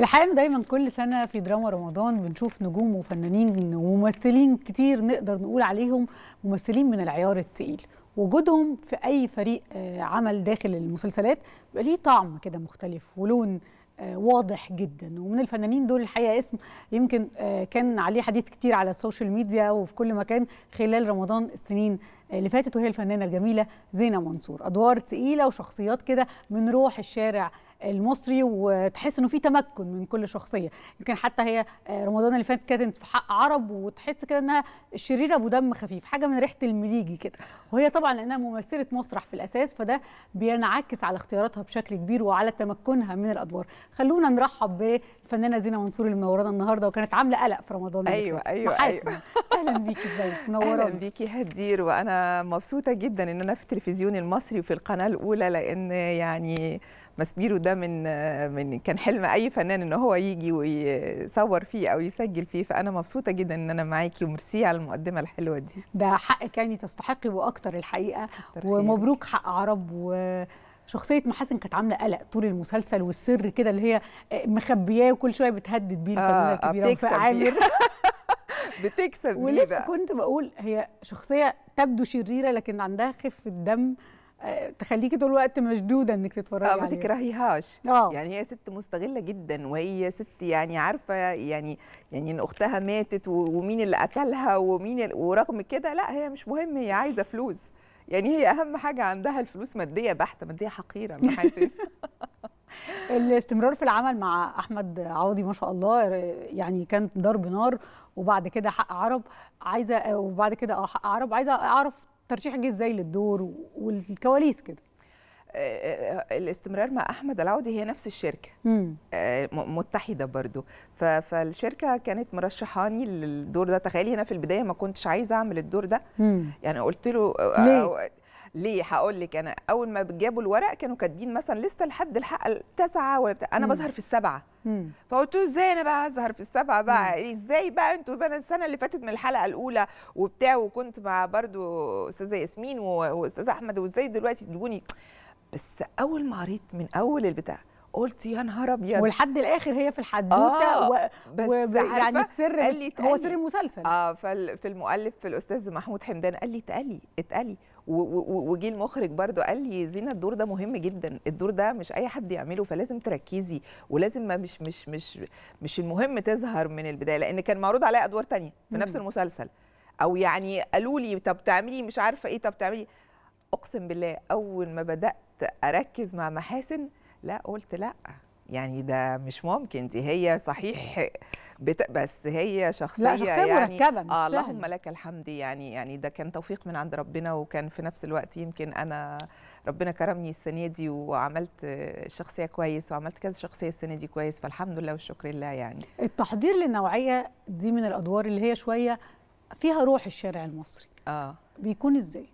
الحقيقه دايما كل سنه في دراما رمضان بنشوف نجوم وفنانين وممثلين كتير نقدر نقول عليهم ممثلين من العيار الثقيل وجودهم في اي فريق آه، عمل داخل المسلسلات بيبقى ليه طعم كده مختلف ولون آه، واضح جدا ومن الفنانين دول الحقيقه اسم يمكن آه، كان عليه حديث كتير على السوشيال ميديا وفي كل مكان خلال رمضان السنين اللي فاتت وهي الفنانه الجميله زينه منصور ادوار ثقيله وشخصيات كده من روح الشارع المصري وتحس انه في تمكن من كل شخصيه يمكن حتى هي آه، رمضان اللي فات كانت في حق عرب وتحس كده انها شريره دم خفيف حاجه من ريحه المليجي كده وهي طبعا لانها ممثله مسرح في الاساس فده بينعكس على اختياراتها بشكل كبير وعلى تمكنها من الادوار خلونا نرحب بالفنانه زينه منصور اللي منورانا النهارده وكانت عامله قلق في رمضان ايوه ايوه محاسن. ايوه اهلا بيكي ازيك منورانا اهلا بيكي هدير وانا مبسوطه جدا ان انا في التلفزيون المصري وفي القناه الاولى لان يعني ماسبيرو ده من من كان حلم اي فنان ان هو يجي ويصور فيه او يسجل فيه فانا مبسوطه جدا ان انا معاكي ومرسي على المقدمه الحلوه دي ده حقك يعني تستحقي واكتر الحقيقه ومبروك حق عرب و شخصية محاسن كانت عاملة قلق طول المسلسل والسر كده اللي هي آه، مخبياه وكل شوية بتهدد بيه الفنانة آه، آه، الكبيرة وفاء عامر بتكسب ولسه كنت بقول هي شخصية تبدو شريرة لكن عندها خفة دم تخليكي طول الوقت مشدوده انك تتفرجي آه، عليها ما تكرهيهاش آه. يعني هي ست مستغله جدا وهي ست يعني عارفه يعني يعني ان اختها ماتت ومين اللي قتلها ومين ال... ورغم كده لا هي مش مهم هي عايزه فلوس يعني هي اهم حاجه عندها الفلوس ماديه بحته ماديه حقيره الاستمرار في العمل مع احمد عوضي ما شاء الله يعني كان ضرب نار وبعد كده حق عرب عايزه وبعد كده اه حق عرب عايزه اعرف ترشيحك ازاي للدور والكواليس كده آه، آه، آه، الاستمرار مع احمد العودي هي نفس الشركه مم. متحده برضو فالشركه كانت مرشحاني للدور ده تخيلي هنا في البدايه ما كنتش عايزه اعمل الدور ده مم. يعني قلت له ليه؟ ليه هقول لك انا اول ما جابوا الورق كانوا كاتبين مثلا لسه لحد الحق التاسعه ولا بتاع انا مم. بظهر في السبعه فقلت له ازاي انا بقى اظهر في السبعه بقى ازاي بقى انتوا بقى السنه اللي فاتت من الحلقه الاولى وبتاع وكنت مع برضو استاذه ياسمين واستاذ احمد وازاي دلوقتي تجوني بس اول ما قريت من اول البتاع قلت يا نهار ابيض ولحد الاخر هي في الحدوته آه و... بس و... يعني السر قال لي هو سر المسلسل اه فال... في المؤلف الاستاذ محمود حمدان قال لي اتقلي اتقلي وجي المخرج برضو قال لي زينه الدور ده مهم جدا الدور ده مش اي حد يعمله فلازم تركزي ولازم ما مش مش مش مش المهم تظهر من البدايه لان كان معروض عليا ادوار تانية في نفس المسلسل او يعني قالوا لي طب تعملي مش عارفه ايه طب تعملي اقسم بالله اول ما بدات اركز مع محاسن لا قلت لا يعني ده مش ممكن دي هي صحيح بت... بس هي شخصيه لا شخصيه يعني مركبه مش آه اللهم لك الحمد يعني يعني ده كان توفيق من عند ربنا وكان في نفس الوقت يمكن انا ربنا كرمني السنه دي وعملت شخصيه كويس وعملت كذا شخصيه السنه دي كويس فالحمد لله والشكر لله يعني التحضير للنوعيه دي من الادوار اللي هي شويه فيها روح الشارع المصري اه بيكون ازاي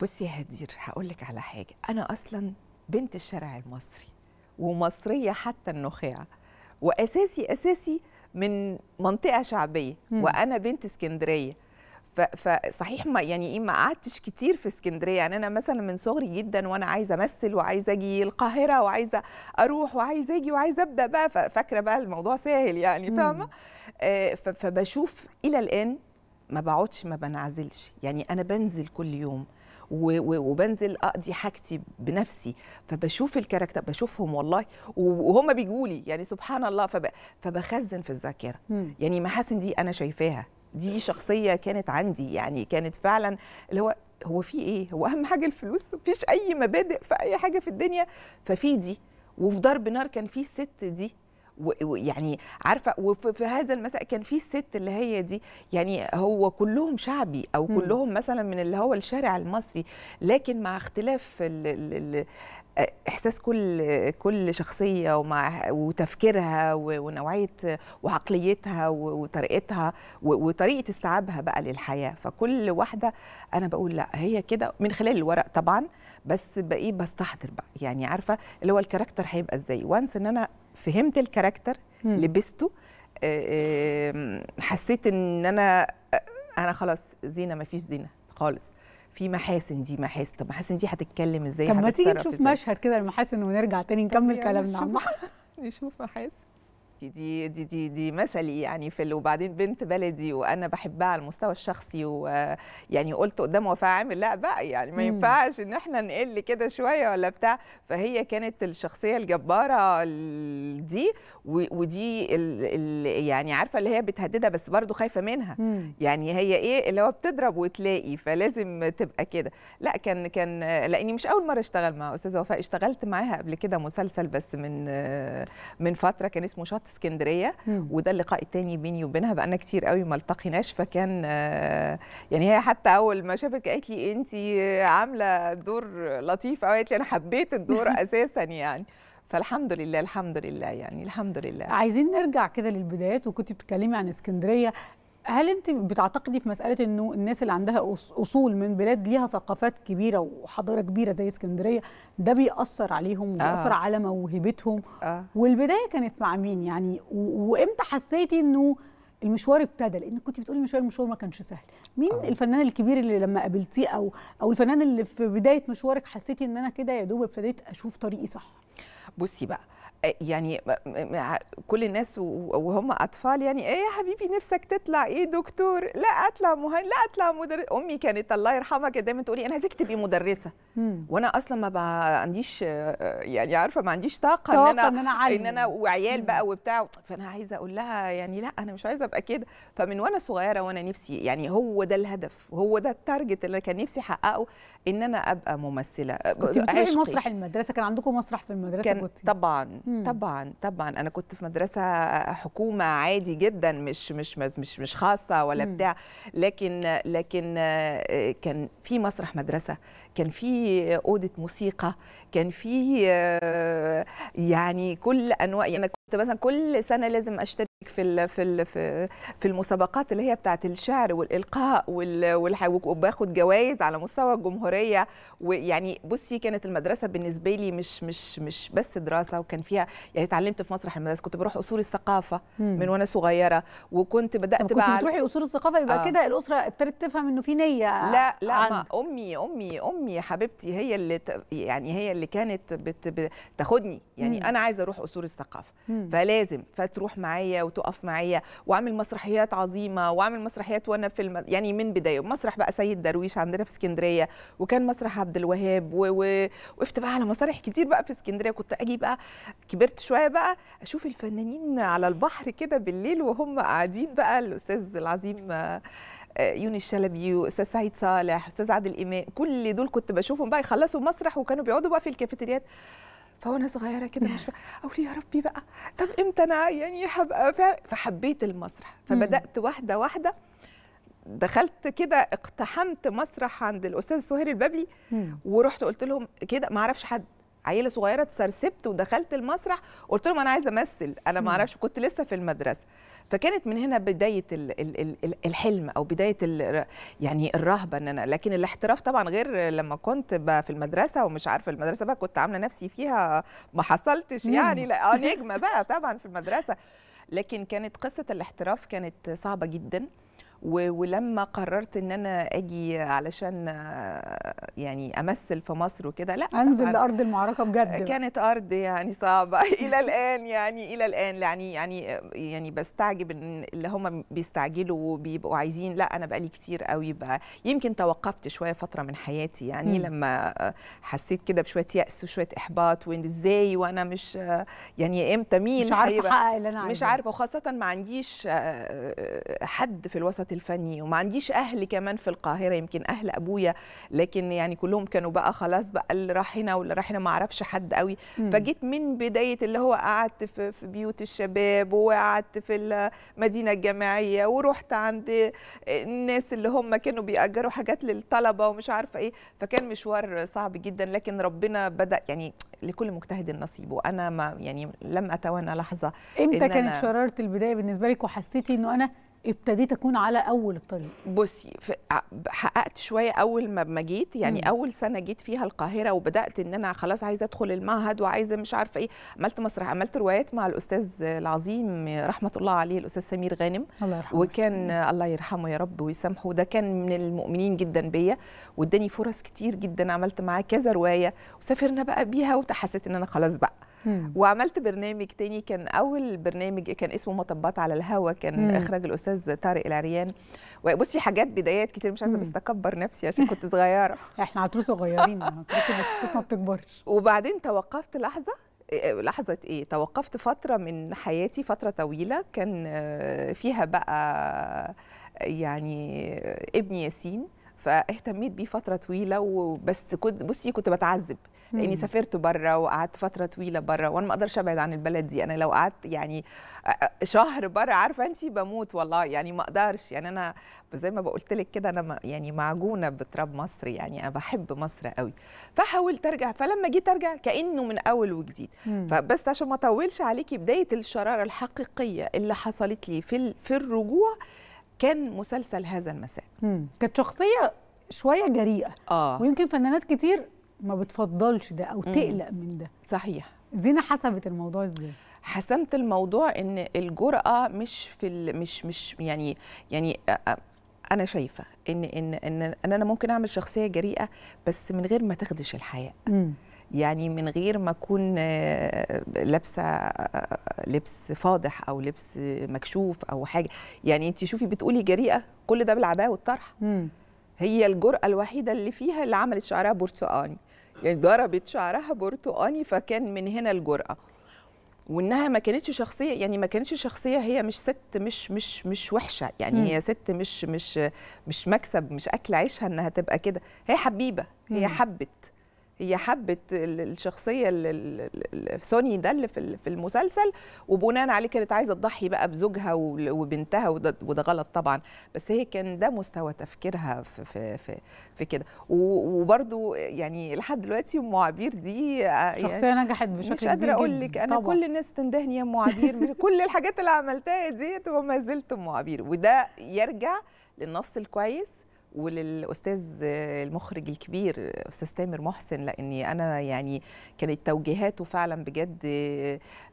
بصي يا هدير هقول لك على حاجه انا اصلا بنت الشارع المصري ومصريه حتى النخاع واساسي اساسي من منطقه شعبيه مم. وانا بنت اسكندريه فصحيح ما يعني ايه ما قعدتش كتير في اسكندريه يعني انا مثلا من صغري جدا وانا عايزه امثل وعايزه اجي القاهره وعايزه اروح وعايزه اجي وعايزه ابدا بقى فاكره بقى الموضوع سهل يعني فاهمه آه فبشوف الى الان ما بقعدش ما بنعزلش يعني انا بنزل كل يوم وبنزل اقضي حاجتي بنفسي فبشوف الكاركتر بشوفهم والله وهم بيجوا لي يعني سبحان الله فبخزن في الذاكره يعني محاسن دي انا شايفاها دي شخصيه كانت عندي يعني كانت فعلا اللي هو هو في ايه هو اهم حاجه الفلوس مفيش اي مبادئ في اي حاجه في الدنيا ففي دي وفي ضرب نار كان في الست دي ويعني عارفه وفي هذا المساء كان في الست اللي هي دي يعني هو كلهم شعبي او كلهم مثلا من اللي هو الشارع المصري لكن مع اختلاف الـ الـ الـ آه، احساس كل كل شخصيه ومع وتفكيرها ونوعيه وعقليتها وطريقتها وطريقه استيعابها بقى للحياه فكل واحده انا بقول لا هي كده من خلال الورق طبعا بس بقيت بستحضر بقى يعني عارفه اللي هو الكاركتر هيبقى ازاي وانس ان انا فهمت الكاركتر لبسته آه، آه، حسيت ان انا آه، انا خلاص زينه مفيش زينه خالص في محاسن دي محاسن طب محاسن دي هتتكلم ازاي طب ما تيجي نشوف مشهد كده المحاسن ونرجع تاني نكمل كلامنا عن محاسن نشوف محاسن حياتي دي دي دي, دي مثلي يعني في وبعدين بنت بلدي وانا بحبها على المستوى الشخصي ويعني قلت قدام وفاء عامل لا بقى يعني ما ينفعش ان احنا نقل كده شويه ولا بتاع فهي كانت الشخصيه الجباره دي ودي ال يعني عارفه اللي هي بتهددها بس برضو خايفه منها مم. يعني هي ايه اللي هو بتضرب وتلاقي فلازم تبقى كده لا كان كان لاني مش اول مره اشتغل مع استاذه وفاء اشتغلت معاها قبل كده مسلسل بس من من فتره كان اسمه شط اسكندريه وده اللقاء الثاني بيني وبينها بقالنا كتير قوي ما التقيناش فكان آه، يعني هي حتى اول ما شافت قالت لي انت عامله دور لطيف قوي قالت لي انا حبيت الدور اساسا يعني فالحمد لله الحمد لله يعني الحمد لله عايزين نرجع كده للبدايات وكنت بتتكلمي عن اسكندريه هل انت بتعتقدي في مساله انه الناس اللي عندها اصول من بلاد ليها ثقافات كبيره وحضاره كبيره زي اسكندريه ده بيأثر عليهم وبيأثر آه. على موهبتهم آه. والبدايه كانت مع مين يعني وامتى حسيتي انه المشوار ابتدى لان كنت بتقولي مشوار المشوار ما كانش سهل مين آه. الفنان الكبير اللي لما قابلتيه او او الفنان اللي في بدايه مشوارك حسيتي ان انا كده يا دوب ابتديت اشوف طريقي صح بصي بقى آه، يعني آه، آه، كل الناس وهم اطفال يعني ايه يا حبيبي نفسك تطلع ايه دكتور لا اطلع مهندس لا اطلع مدرس امي كانت الله يرحمها كانت دايما تقولي انا عايزك تبقي مدرسه وانا اصلا ما عنديش يعني عارفه ما عنديش طاقه, طاقة ان انا ان انا, إن أنا وعيال بقى وبتاع فانا عايزه اقول لها يعني لا انا مش عايزه ابقى كده فمن وانا صغيره وانا نفسي يعني هو ده الهدف هو ده التارجت اللي كان نفسي احققه ان انا ابقى ممثله كنت بتروحي مسرح المدرسه كان عندكم مسرح في المدرسه كان كنت. طبعا مم. طبعا طبعا انا كنت في مدرسه حكومه عادي جدا مش مش مش مش خاصه ولا بتاع لكن لكن آه، كان في مسرح مدرسه كان في اوضه موسيقى كان في آه، يعني كل انواع يعني كنت مثلا كل سنه لازم اشتري في في في المسابقات اللي هي بتاعه الشعر والالقاء وباخد جوائز على مستوى الجمهوريه ويعني بصي كانت المدرسه بالنسبه لي مش مش مش بس دراسه وكان فيها يعني اتعلمت في مسرح المدرسه كنت بروح اصول الثقافه من وانا صغيره وكنت بدات كنت بتروحي اصول الثقافه يبقى آه. كده الاسره ابتدت تفهم انه في نيه لا لا عند. امي امي امي حبيبتي هي اللي يعني هي اللي كانت بتاخدني يعني مم. انا عايزه اروح اصول الثقافه مم. فلازم فتروح معايا وتقف معايا واعمل مسرحيات عظيمه واعمل مسرحيات وانا في الم... يعني من بدايه مسرح بقى سيد درويش عندنا في اسكندريه وكان مسرح عبد الوهاب و... و... وقفت بقى على مسارح كتير بقى في اسكندريه كنت اجي بقى كبرت شويه بقى اشوف الفنانين على البحر كده بالليل وهم قاعدين بقى الاستاذ العظيم آه، يوني الشلبي واستاذ سعيد صالح استاذ عادل امام كل دول كنت بشوفهم بقى يخلصوا مسرح وكانوا بيقعدوا بقى في الكافيتريات فوانا صغيره كده مش اقول يا ربي بقى طب امتى انا يعني هبقى فحبيت المسرح فبدات واحده واحده دخلت كده اقتحمت مسرح عند الاستاذ سهير البابلي ورحت قلت لهم كده ما اعرفش حد عيله صغيره اتسرسبت ودخلت المسرح قلت لهم انا عايزه امثل انا ما اعرفش كنت لسه في المدرسه فكانت من هنا بدايه الحلم او بدايه يعني الرهبه ان انا لكن الاحتراف طبعا غير لما كنت بقى في المدرسه ومش عارفه المدرسه بقى كنت عامله نفسي فيها ما حصلتش يعني لا آه، نجمه بقى طبعا في المدرسه لكن كانت قصه الاحتراف كانت صعبه جدا ولما قررت ان انا اجي علشان يعني امثل في مصر وكده لا انزل لارض المعركه بجد كانت ارض يعني صعبه الى الان يعني الى الان يعني يعني يعني بستعجب ان اللي هم بيستعجلوا وبيبقوا عايزين لا انا بقالي كتير قوي بقى يمكن توقفت شويه فتره من حياتي يعني م. لما حسيت كده بشويه يأس وشويه احباط وان ازاي وانا مش يعني امتى مين مش عارفه احقق اللي انا عايزه مش عارفه وخاصه ما عنديش حد في الوسط الفني وما عنديش اهل كمان في القاهره يمكن اهل ابويا لكن يعني كلهم كانوا بقى خلاص بقى اللي راح هنا واللي راح هنا ما اعرفش حد قوي فجيت من بدايه اللي هو قعدت في, بيوت الشباب وقعدت في المدينه الجامعيه ورحت عند الناس اللي هم كانوا بيأجروا حاجات للطلبه ومش عارفه ايه فكان مشوار صعب جدا لكن ربنا بدا يعني لكل مجتهد نصيبه وانا ما يعني لم اتوانى لحظه امتى كانت شراره البدايه بالنسبه لك وحسيتي انه انا ابتديت اكون على اول الطريق بصي حققت شويه اول ما ما جيت يعني مم. اول سنه جيت فيها القاهره وبدات ان انا خلاص عايزه ادخل المعهد وعايزه مش عارفه ايه عملت مسرح عملت روايات مع الاستاذ العظيم رحمه الله عليه الاستاذ سمير غانم الله يرحمه وكان سمير. الله يرحمه يا رب ويسامحه ده كان من المؤمنين جدا بيا واداني فرص كتير جدا عملت معاه كذا روايه وسافرنا بقى بيها وحسيت ان انا خلاص بقى وعملت برنامج تاني كان اول برنامج كان اسمه مطبات على الهوا كان مم. اخراج الاستاذ طارق العريان وبصي حاجات بدايات كتير مش عايزه بس اكبر نفسي عشان كنت صغيره احنا على طول صغيرين بس ما بتكبرش وبعدين توقفت لحظه آه، لحظة إيه؟ توقفت فترة من حياتي فترة طويلة كان آه، فيها بقى يعني آه، ابني ياسين فاهتميت بيه فترة طويلة وبس كنت بصي كنت بتعذب لاني سافرت بره وقعدت فتره طويله بره وانا ما اقدرش ابعد عن البلد دي انا لو قعدت يعني شهر بره عارفه انت بموت والله يعني ما اقدرش يعني انا زي ما بقولت لك كده انا يعني معجونه بتراب مصر يعني انا بحب مصر قوي فحاولت ارجع فلما جيت ارجع كانه من اول وجديد مم. فبس عشان ما اطولش عليكي بدايه الشراره الحقيقيه اللي حصلت لي في في الرجوع كان مسلسل هذا المساء كانت شخصيه شويه جريئه آه. ويمكن فنانات كتير ما بتفضلش ده او تقلق من ده صحيح زينه حسبت الموضوع ازاي حسمت الموضوع ان الجرأه مش في مش مش يعني يعني انا شايفه ان ان ان, إن انا ممكن اعمل شخصيه جريئه بس من غير ما تخدش الحياه مم. يعني من غير ما اكون آه، لابسه آه، آه، لبس فاضح او لبس مكشوف او حاجه يعني انت شوفي بتقولي جريئه كل ده بالعباءه والطرح هي الجرأه الوحيده اللي فيها اللي عملت شعرها برتقاني يعني ضربت شعرها برتقاني فكان من هنا الجرأة وانها ما كانتش شخصيه يعني ما كانتش شخصيه هي مش ست مش مش مش وحشه يعني م. هي ست مش مش مش مكسب مش اكل عيشها انها تبقى كده هي حبيبه هي م. حبت هي حبت الشخصيه سوني ده اللي في المسلسل وبناء عليه كانت عايزه تضحي بقى بزوجها وبنتها وده غلط طبعا بس هي كان ده مستوى تفكيرها في في في, في كده وبرده يعني لحد دلوقتي ام عبير دي آه، يعني شخصيه نجحت بشكل مش قادره اقول لك انا طبعا. كل الناس بتندهني يا ام عبير كل الحاجات اللي عملتها ديت وما زلت ام عبير وده يرجع للنص الكويس وللاستاذ المخرج الكبير استاذ تامر محسن لاني انا يعني كانت توجيهاته فعلا بجد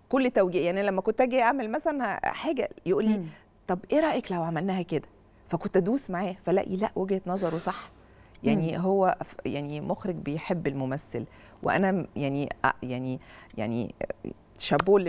كل توجيه يعني لما كنت اجي اعمل مثلا حاجه يقول لي طب ايه رايك لو عملناها كده فكنت ادوس معاه فلاقي لا وجهه نظره صح يعني مم. هو يعني مخرج بيحب الممثل وانا يعني, يعني يعني يعني شابو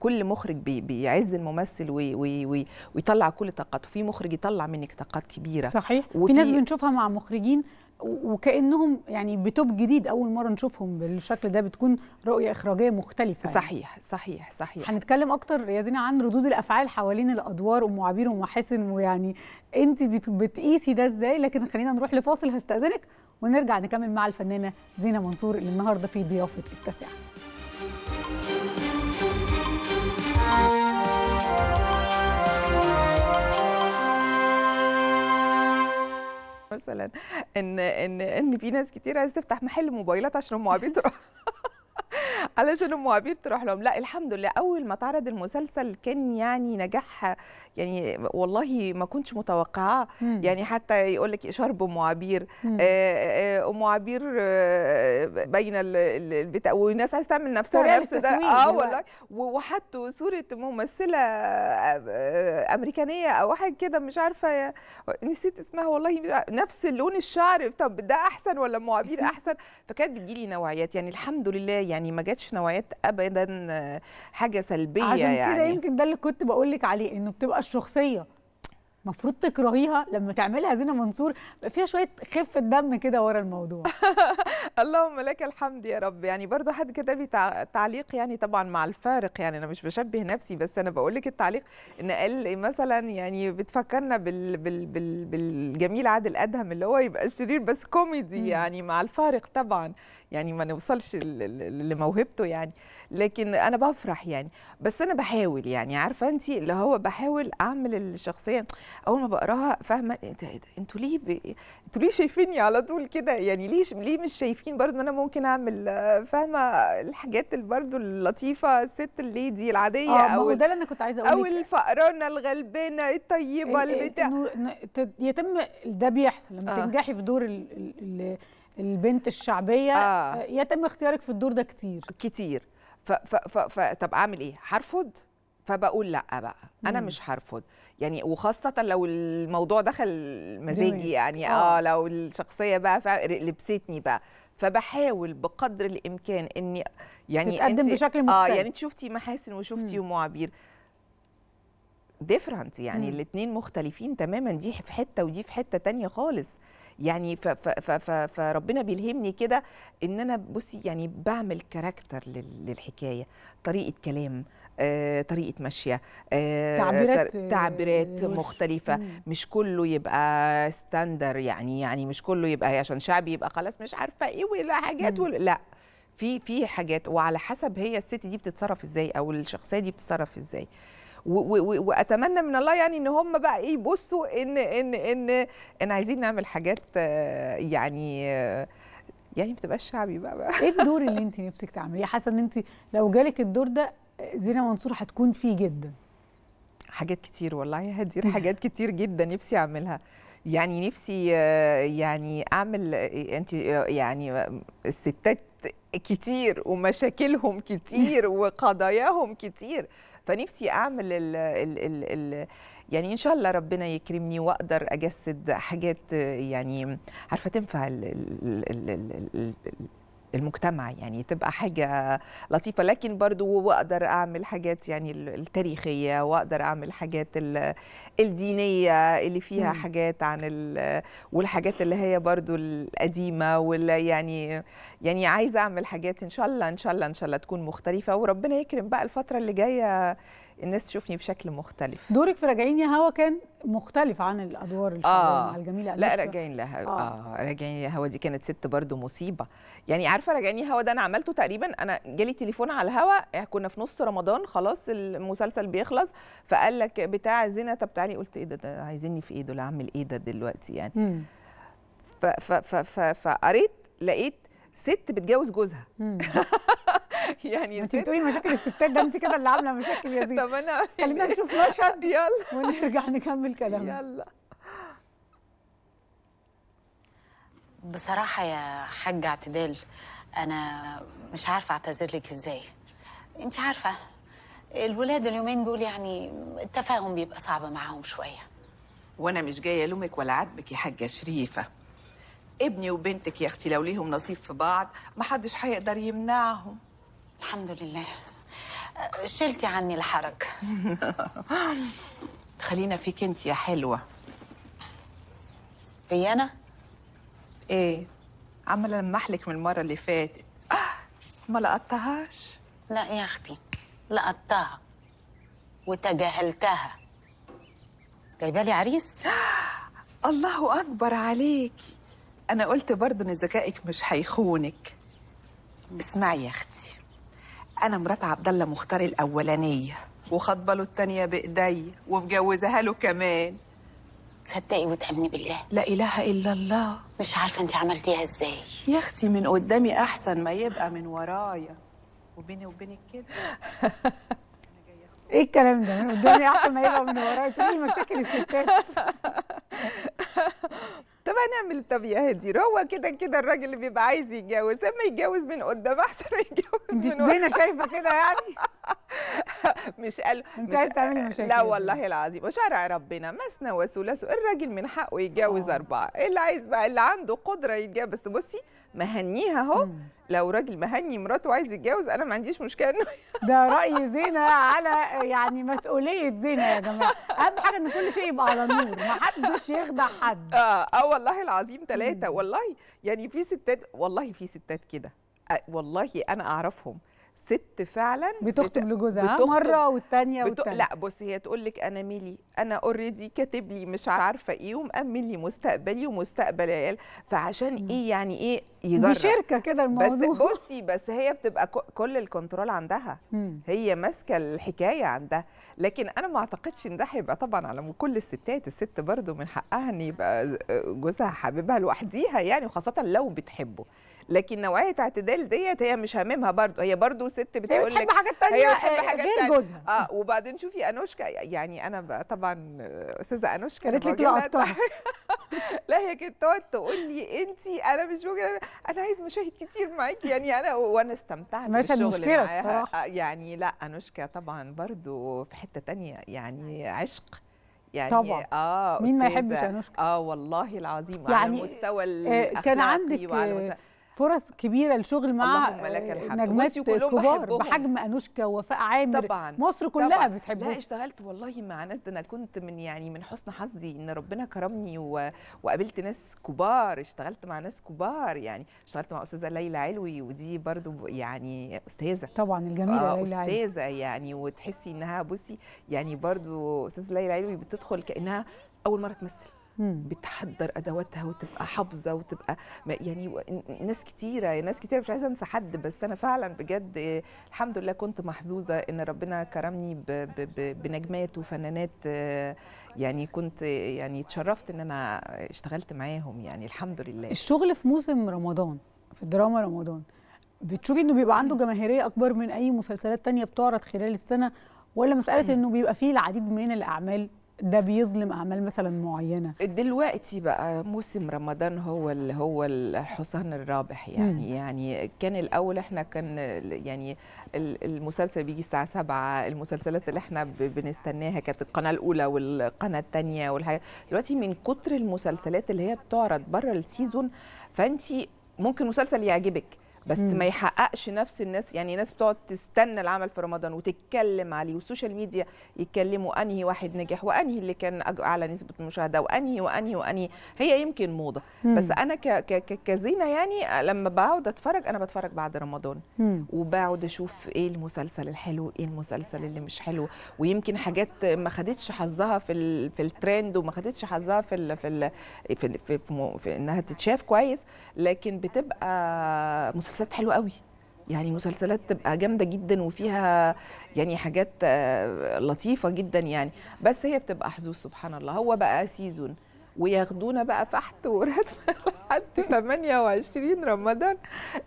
كل مخرج بي بيعز الممثل وي وي ويطلع كل طاقته في مخرج يطلع منك طاقات كبيره صحيح وفي ناس بنشوفها مع مخرجين وكانهم يعني بتوب جديد اول مره نشوفهم بالشكل ده بتكون رؤيه اخراجيه مختلفه يعني. صحيح صحيح صحيح هنتكلم اكتر يا زينه عن ردود الافعال حوالين الادوار ام عبير حسن ويعني انت بتقيسي ده ازاي لكن خلينا نروح لفاصل هستاذنك ونرجع نكمل مع الفنانه زينه منصور اللي النهارده في ضيافه التاسعه مثلا ان ان ان في ناس كتير عايزه تفتح محل موبايلات عشان هم عبيط علشان المعابير تروح لهم لا الحمد لله اول ما اتعرض المسلسل كان يعني نجاح يعني والله ما كنتش متوقعاه يعني حتى يقول لك عبير بمعابير ومعابير بين البتاع والناس عايزه تعمل نفسها نفس ده اه والله وحطوا صوره ممثله آه، امريكانيه او حاجه كده مش عارفه نسيت اسمها والله نفس لون الشعر طب ده احسن ولا معابير احسن فكانت بتجيلي نوعيات يعني الحمد لله يعني ما جاتش فيهاش نوايا ابدا آه، حاجه سلبيه عشان يعني. كده يمكن ده اللي كنت بقول لك عليه انه بتبقى الشخصيه المفروض تكرهيها لما تعملها زينه منصور فيها شويه خفه دم كده ورا الموضوع اللهم لك الحمد يا رب يعني برضه حد كتب تعليق يعني طبعا مع الفارق يعني انا مش بشبه نفسي بس انا بقول لك التعليق ان قال مثلا يعني بتفكرنا بال بال بال بالجميل عادل ادهم اللي هو يبقى شرير بس كوميدي يعني مع الفارق طبعا يعني ما نوصلش لموهبته يعني لكن انا بفرح يعني بس انا بحاول يعني عارفه انت اللي هو بحاول اعمل الشخصيه اول ما بقراها فاهمه إيه إيه انتوا ليه ب... انتوا ليه شايفيني على طول كده يعني ليه ليه مش شايفين برضو ان انا ممكن اعمل فاهمه الحاجات برضو اللطيفه الست الليدي العاديه اه او ده اللي انا كنت عايزه اقوله او الفقرانه الغلبانه الطيبه البتاع يتم ده بيحصل لما آه. تنجحي في دور البنت الشعبيه آه. آه. يتم اختيارك في الدور ده كتير كتير ف ف ف ف طب اعمل ايه هرفض فبقول لا بقى انا مم. مش هرفض يعني وخاصه لو الموضوع دخل مزاجي يعني آه. اه, لو الشخصيه بقى لبستني بقى فبحاول بقدر الامكان اني يعني تتقدم بشكل آه، مختلف اه يعني انت شفتي محاسن وشفتي ام ومعابير ديفرنت يعني الاثنين مختلفين تماما دي في حته ودي في حته تانية خالص يعني فربنا بيلهمني كده ان انا بصي يعني بعمل كاركتر للحكايه طريقه كلام آه، طريقه ماشيه آه، تعبيرات تعبيرات مختلفه مم. مش كله يبقى ستاندر يعني يعني مش كله يبقى عشان شعبي يبقى خلاص مش عارفه ايه ولا حاجات ولا لا في في حاجات وعلى حسب هي الست دي بتتصرف ازاي او الشخصيه دي بتتصرف ازاي واتمنى من الله يعني ان هم بقى ايه يبصوا ان ان ان ان عايزين نعمل حاجات يعني يعني ما تبقاش شعبي بقى, بقى. ايه الدور اللي انت نفسك تعمليه حاسه ان انت لو جالك الدور ده زينه منصور هتكون فيه جدا حاجات كتير والله هدير حاجات كتير جدا نفسي اعملها يعني نفسي يعني اعمل انت يعني الستات كتير ومشاكلهم كتير وقضاياهم كتير فنفسي اعمل الـ الـ الـ الـ يعني ان شاء الله ربنا يكرمني واقدر اجسد حاجات يعني عارفه تنفع الـ المجتمع يعني تبقى حاجة لطيفة لكن برضو وأقدر أعمل حاجات يعني التاريخية وأقدر أعمل حاجات الدينية اللي فيها حاجات عن والحاجات اللي هي برضو القديمة ولا يعني يعني عايزة أعمل حاجات إن شاء الله إن شاء الله إن شاء الله تكون مختلفة وربنا يكرم بقى الفترة اللي جاية الناس تشوفني بشكل مختلف دورك في راجعين يا هوا كان مختلف عن الادوار الشعبيه آه مع الجميله لا راجعين لها اه, آه راجعين يا هوا دي كانت ست برضو مصيبه يعني عارفه راجعين يا هوا ده انا عملته تقريبا انا جالي تليفون على الهوا كنا في نص رمضان خلاص المسلسل بيخلص فقال لك بتاع زينه طب تعالي قلت ايه ده, ده عايزيني في ايه دول اعمل ايه ده دلوقتي يعني فقريت لقيت ست بتجوز جوزها يعني انت بتقولي مشاكل الستات ده انت كده اللي عامله مشاكل يا زين طب انا خلينا إيه؟ نشوف مشهد يلا ونرجع نكمل كلامنا يلا بصراحة يا حاج اعتدال أنا مش عارفة أعتذر لك إزاي أنت عارفة الولاد اليومين دول يعني التفاهم بيبقى صعب معاهم شوية وأنا مش جاية ألومك ولا عاتبك يا حاجة شريفة ابني وبنتك يا أختي لو ليهم نصيب في بعض محدش هيقدر يمنعهم الحمد لله أه، شلتي عني الحرج خلينا فيك انت يا حلوه في انا ايه عامله لمحلك من المره اللي فاتت آه، ما لقطتهاش لا يا اختي لقطتها وتجاهلتها جايبه لي عريس الله اكبر عليكي انا قلت برضه ان ذكائك مش هيخونك اسمعي يا اختي انا مرات عبد الله مختار الاولانيه وخاطبه له الثانيه بايدي ومجوزها له كمان تصدقي وتامني بالله لا اله الا الله مش عارفه انت عملتيها ازاي يا اختي من قدامي احسن ما يبقى من ورايا وبيني وبينك كده ايه الكلام ده من قدامي احسن ما يبقى من ورايا تقولي مشاكل الستات بقى نعمل طب يا هدير هو كده كده الراجل اللي بيبقى عايز يتجوز اما يتجوز من قدام احسن يتجوز من انت شايفه كده يعني مش قال انت عايز تعمل مشاكل لا والله العظيم وشرع ربنا مثنى وثلاث الراجل من حقه يتجوز آه. اربعه اللي عايز بقى اللي عنده قدره يتجوز بس بصي مهنيها اهو لو راجل مهني مراته وعايز يتجوز انا ما عنديش مشكله انه ده راي زينه على يعني مسؤوليه زينه يا جماعه اهم حاجه ان كل شيء يبقى على نور ما حدش يخدع حد اه اه والله العظيم ثلاثه والله يعني في ستات والله في ستات كده والله انا اعرفهم ست فعلا بتخطب بت... لجوزها آه، بتخطب... مره والثانيه بت... والثالثه لا بصي هي تقول لك انا ميلي انا اوريدي كاتب لي مش عارفه ايه ومامن لي مستقبلي ومستقبل عيال فعشان م. ايه يعني ايه يجرب دي شركه كده الموضوع بس بصي بس هي بتبقى كل الكنترول عندها م. هي ماسكه الحكايه عندها لكن انا ما اعتقدش ان ده هيبقى طبعا على كل الستات الست برضو من حقها ان يبقى آه، جوزها حبيبها لوحديها يعني وخاصه لو بتحبه لكن نوعيه اعتدال ديت هي مش هاممها برضو هي برضو ست بتقول لك بتحب حاجات تانية هي آه، بتحب حاجات غير جوزها اه وبعدين شوفي انوشكا يعني انا طبعا آه، استاذه انوشكا قالت لك لقطها لا هي كانت تقعد تقول لي انت انا مش موجوده انا عايز مشاهد كتير معاكي يعني انا وانا استمتعت مشهد المشكله الصراحه آه، يعني لا انوشكا طبعا برضو في حته تانية يعني عشق يعني طبعا اه مين ما يحبش انوشكا اه والله العظيم يعني على مستوى آه كان عندك وعلى مستوى فرص كبيره للشغل مع آه، نجمات كبار بحجم انوشكا ووفاء عامر طبعا مصر كلها طبعا بتحبهم لا اشتغلت والله مع ناس ده انا كنت من يعني من حسن حظي ان ربنا كرمني و... وقابلت ناس كبار اشتغلت مع ناس كبار يعني اشتغلت مع استاذه ليلى علوي ودي برضو يعني استاذه طبعا الجميله آه ليلى علوي استاذه يعني وتحسي انها بصي يعني برضو استاذه ليلى علوي بتدخل كانها اول مره تمثل بتحضر ادواتها وتبقى حافظه وتبقى يعني ناس كتيره ناس كتيره مش عايزه انسى حد بس انا فعلا بجد الحمد لله كنت محظوظه ان ربنا كرمني بنجمات وفنانات يعني كنت يعني اتشرفت ان انا اشتغلت معاهم يعني الحمد لله الشغل في موسم رمضان في الدراما رمضان بتشوفي انه بيبقى عنده جماهيريه اكبر من اي مسلسلات تانية بتعرض خلال السنه ولا مساله انه بيبقى فيه العديد من الاعمال ده بيظلم اعمال مثلا معينه دلوقتي بقى موسم رمضان هو ال هو الحصان الرابح يعني مم. يعني كان الاول احنا كان يعني المسلسل بيجي الساعه 7 المسلسلات اللي احنا بنستناها كانت القناه الاولى والقناه الثانيه والحاجات دلوقتي من كتر المسلسلات اللي هي بتعرض بره السيزون فانت ممكن مسلسل يعجبك بس مم. ما يحققش نفس الناس يعني ناس بتقعد تستنى العمل في رمضان وتتكلم عليه والسوشيال ميديا يتكلموا انهي واحد نجح وانهي اللي كان اعلى نسبه مشاهده وانهي وانهي وانهي هي يمكن موضه مم. بس انا ك ك كزينه يعني لما بقعد اتفرج انا بتفرج بعد رمضان وبقعد اشوف ايه المسلسل الحلو ايه المسلسل اللي مش حلو ويمكن حاجات ما خدتش حظها في ال في الترند وما خدتش حظها في ال في ال في, ال في, في, في, في انها تتشاف كويس لكن بتبقى مسلسلات حلوه قوي يعني مسلسلات تبقى جامده جدا وفيها يعني حاجات آه، لطيفه جدا يعني بس هي بتبقى حظوظ سبحان الله هو بقى سيزون وياخدونا بقى فحت ورد لحد 28 رمضان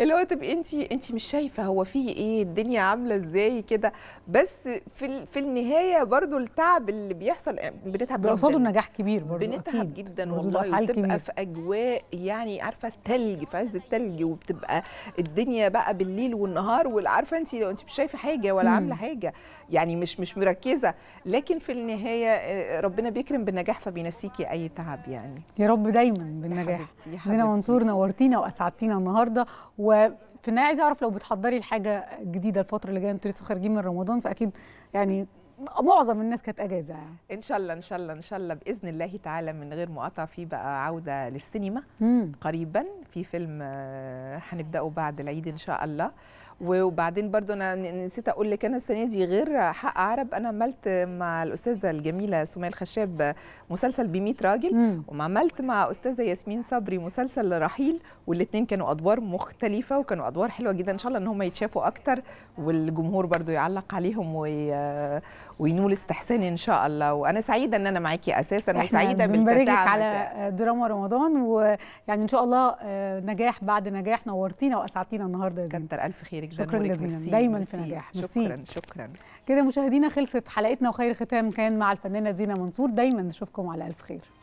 اللي هو تبقي انت انت مش شايفه هو في ايه الدنيا عامله ازاي كده بس في في النهايه برضو التعب اللي بيحصل يعني بنتعب جدا قصاده نجاح كبير برضو بنتعب أكيد. جدا والله بتبقى في اجواء يعني عارفه الثلج في عز التلج وبتبقى الدنيا بقى بالليل والنهار والعارفه انت لو انت مش شايفه حاجه ولا عامله حاجه يعني مش مش مركزه لكن في النهايه آه، ربنا بيكرم بالنجاح فبينسيكي اي تعب تعب يعني يا رب دايما بالنجاح زينة منصور نورتينا واسعدتينا النهارده و في النهايه عايزه اعرف لو بتحضري لحاجه جديده الفتره اللي جايه انتوا لسه خارجين من رمضان فاكيد يعني معظم الناس كانت اجازه يعني ان شاء الله ان شاء الله ان شاء الله باذن الله تعالى من غير مقاطعه في بقى عوده للسينما مم. قريبا في فيلم آه، هنبداه بعد العيد ان شاء الله وبعدين برضو انا نسيت اقول لك انا السنه دي غير حق عرب انا عملت مع الاستاذه الجميله سمية الخشاب مسلسل ب راجل وعملت مع استاذه ياسمين صبري مسلسل رحيل والاثنين كانوا ادوار مختلفه وكانوا ادوار حلوه جدا ان شاء الله ان هم يتشافوا اكتر والجمهور برضو يعلق عليهم وينول استحسان ان شاء الله وانا سعيده ان انا معاكي اساسا وسعيده بالتفاعل على دراما رمضان ويعني ان شاء الله آه، نجاح بعد نجاح نورتينا واسعدتينا النهارده يا كتر الف خيرك شكرا جزيلا دايما في نجاح شكرا شكرا كده مشاهدينا خلصت حلقتنا وخير ختام كان مع الفنانه زينه منصور دايما نشوفكم على الف خير